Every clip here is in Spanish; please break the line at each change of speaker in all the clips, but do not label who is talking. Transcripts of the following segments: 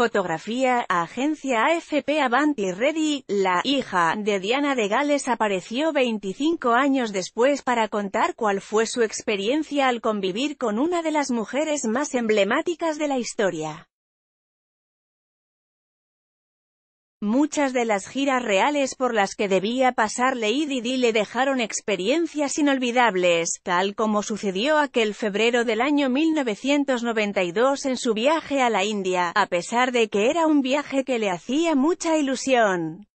Fotografía, agencia AFP Avanti Ready, la hija de Diana de Gales apareció 25 años después para contar cuál fue su experiencia al convivir con una de las mujeres más emblemáticas de la historia. Muchas de las giras reales por las que debía pasar Lady Di le dejaron experiencias inolvidables, tal como sucedió aquel febrero del año 1992 en su viaje a la India, a pesar de que era un viaje que le hacía mucha ilusión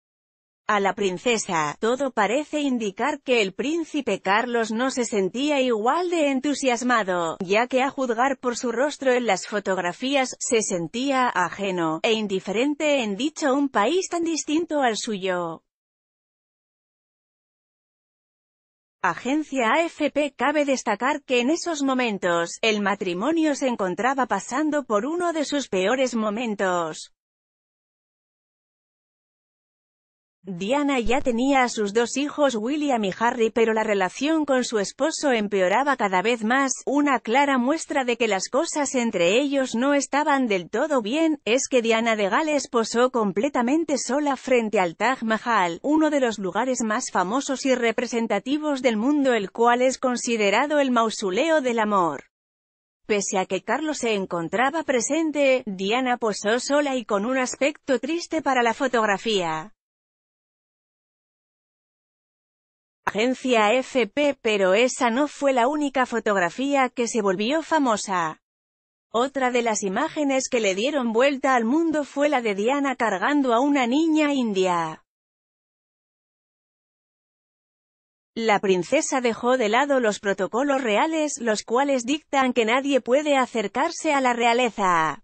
a la princesa, todo parece indicar que el príncipe Carlos no se sentía igual de entusiasmado, ya que a juzgar por su rostro en las fotografías, se sentía ajeno e indiferente en dicho un país tan distinto al suyo. Agencia AFP Cabe destacar que en esos momentos, el matrimonio se encontraba pasando por uno de sus peores momentos. Diana ya tenía a sus dos hijos William y Harry pero la relación con su esposo empeoraba cada vez más, una clara muestra de que las cosas entre ellos no estaban del todo bien, es que Diana de Gales posó completamente sola frente al Taj Mahal, uno de los lugares más famosos y representativos del mundo el cual es considerado el mausoleo del amor. Pese a que Carlos se encontraba presente, Diana posó sola y con un aspecto triste para la fotografía. agencia FP pero esa no fue la única fotografía que se volvió famosa. Otra de las imágenes que le dieron vuelta al mundo fue la de Diana cargando a una niña india. La princesa dejó de lado los protocolos reales, los cuales dictan que nadie puede acercarse a la realeza.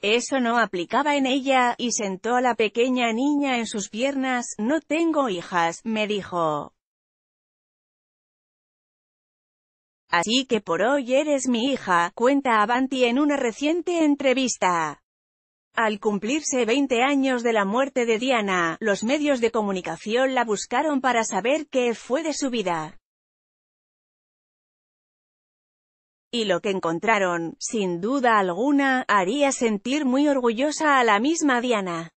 Eso no aplicaba en ella, y sentó a la pequeña niña en sus piernas, no tengo hijas, me dijo. Así que por hoy eres mi hija, cuenta Avanti en una reciente entrevista. Al cumplirse 20 años de la muerte de Diana, los medios de comunicación la buscaron para saber qué fue de su vida. Y lo que encontraron, sin duda alguna, haría sentir muy orgullosa a la misma Diana.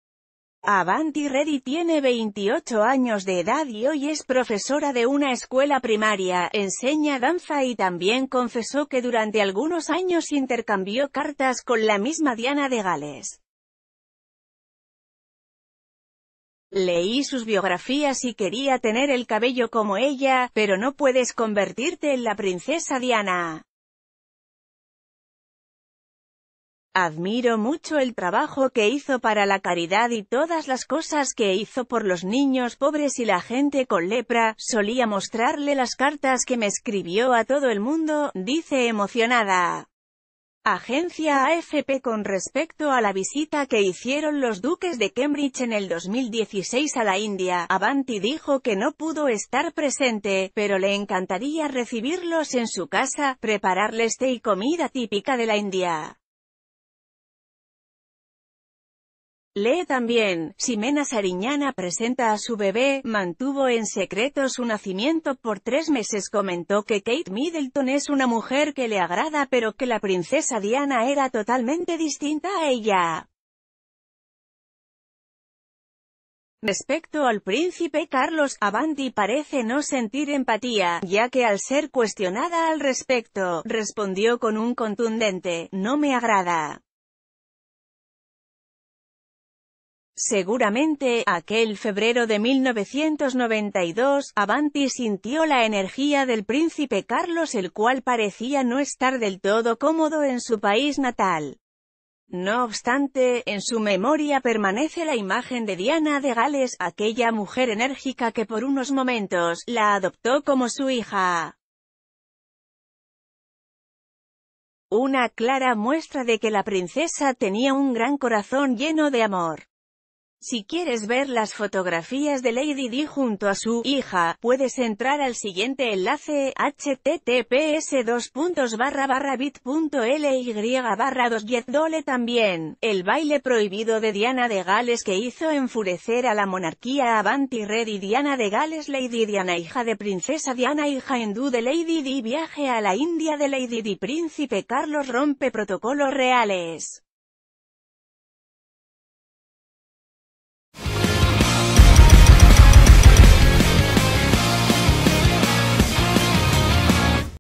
Avanti Reddy tiene 28 años de edad y hoy es profesora de una escuela primaria, enseña danza y también confesó que durante algunos años intercambió cartas con la misma Diana de Gales. Leí sus biografías y quería tener el cabello como ella, pero no puedes convertirte en la princesa Diana. Admiro mucho el trabajo que hizo para la caridad y todas las cosas que hizo por los niños pobres y la gente con lepra, solía mostrarle las cartas que me escribió a todo el mundo, dice emocionada. Agencia AFP con respecto a la visita que hicieron los duques de Cambridge en el 2016 a la India, Avanti dijo que no pudo estar presente, pero le encantaría recibirlos en su casa, prepararles té y comida típica de la India. Lee también, Ximena Sariñana presenta a su bebé, mantuvo en secreto su nacimiento por tres meses comentó que Kate Middleton es una mujer que le agrada pero que la princesa Diana era totalmente distinta a ella. Respecto al príncipe Carlos, Avanti parece no sentir empatía, ya que al ser cuestionada al respecto, respondió con un contundente, no me agrada. Seguramente, aquel febrero de 1992, Avanti sintió la energía del príncipe Carlos el cual parecía no estar del todo cómodo en su país natal. No obstante, en su memoria permanece la imagen de Diana de Gales, aquella mujer enérgica que por unos momentos, la adoptó como su hija. Una clara muestra de que la princesa tenía un gran corazón lleno de amor. Si quieres ver las fotografías de Lady Di junto a su hija, puedes entrar al siguiente enlace, https bit.ly barra 2 dole también. El baile prohibido de Diana de Gales que hizo enfurecer a la monarquía Avanti Red y Diana de Gales Lady Diana hija de princesa Diana hija hindú de Lady Di viaje a la India de Lady Di príncipe Carlos rompe protocolos reales.